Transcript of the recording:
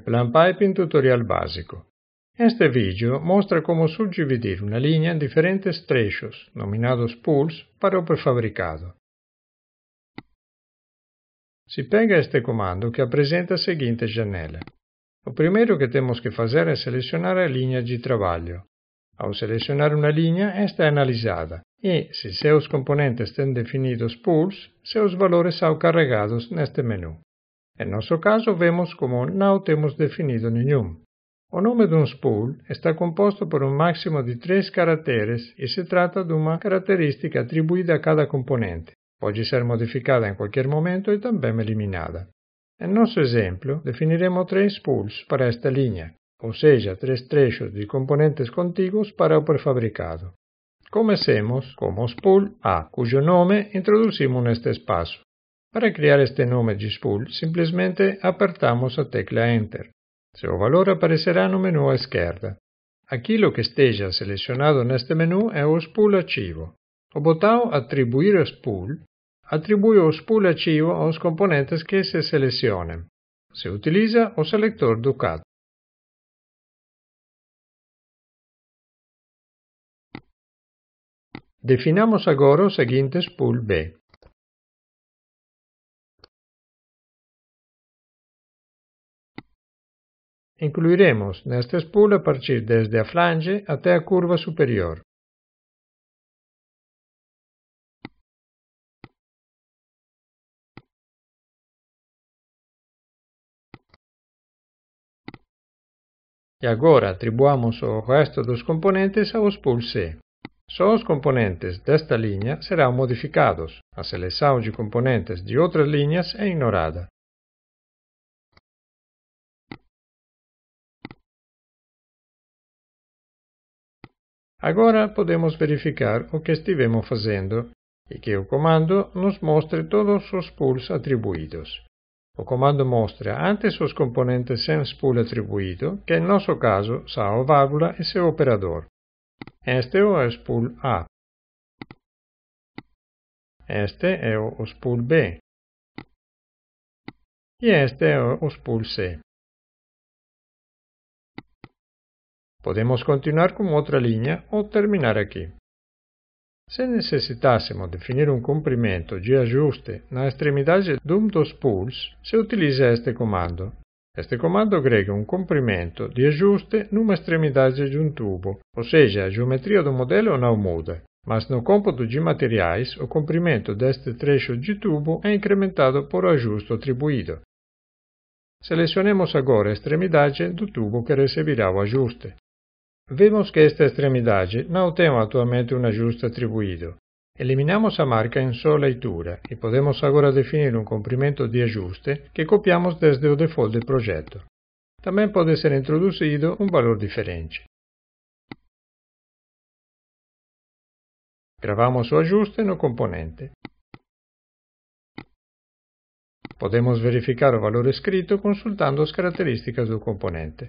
Plan Piping Tutorial Básico. Este vídeo mostra como subdividir uma linha em diferentes trechos, nominados pools, para o prefabricado. Se pega este comando que apresenta a seguinte janela. O primeiro que temos que fazer é selecionar a linha de trabalho. Ao selecionar uma linha, esta é analisada e, se seus componentes têm definidos pools, seus valores são carregados neste menu. Em nosso caso, vemos como não temos definido nenhum. O nome de um spool está composto por um máximo de três caracteres e se trata de uma característica atribuída a cada componente. Pode ser modificada em qualquer momento e também eliminada. Em nosso exemplo definiremos três spools para esta linha, ou seja, três trechos de componentes contíguos para o prefabricado. Comecemos com o spool A, cujo nome introduzimos neste espaço. Para criar este nome de spool, simplesmente apertamos a tecla Enter. Seu valor aparecerá no menu à esquerda. Aquilo que esteja selecionado neste menu é o spool ativo. O botão Atribuir spool atribui o spool ativo aos componentes que se selecionem. Se utiliza o selector do CAD. Definamos agora o seguinte spool B. Incluiremos nesta spool a partir desde a flange até a curva superior. E agora atribuamos o resto dos componentes ao spool C. Só os componentes desta linha serão modificados. A seleção de componentes de outras linhas é ignorada. Agora podemos verificar o que estivemos fazendo e que o comando nos mostre todos os pools atribuídos. O comando mostra antes os componentes sem spool atribuído, que no nosso caso são válvula e seu operador. Este é o spool A. Este é o spool B. E este é o spool C. Podemos continuar com outra linha ou terminar aqui. Se necessitássemos definir um comprimento de ajuste na extremidade de um dos pools, se utiliza este comando. Este comando agrega um comprimento de ajuste numa extremidade de um tubo, ou seja, a geometria do modelo não muda, mas no cômputo de materiais o comprimento deste trecho de tubo é incrementado por ajuste atribuído. Selecionemos agora a extremidade do tubo que receberá o ajuste. Vemos que esta extremidade não tem atualmente um ajuste atribuído. Eliminamos a marca em sua leitura e podemos agora definir um comprimento de ajuste que copiamos desde o default do projeto. Também pode ser introduzido um valor diferente. Gravamos o ajuste no componente. Podemos verificar o valor escrito consultando as características do componente.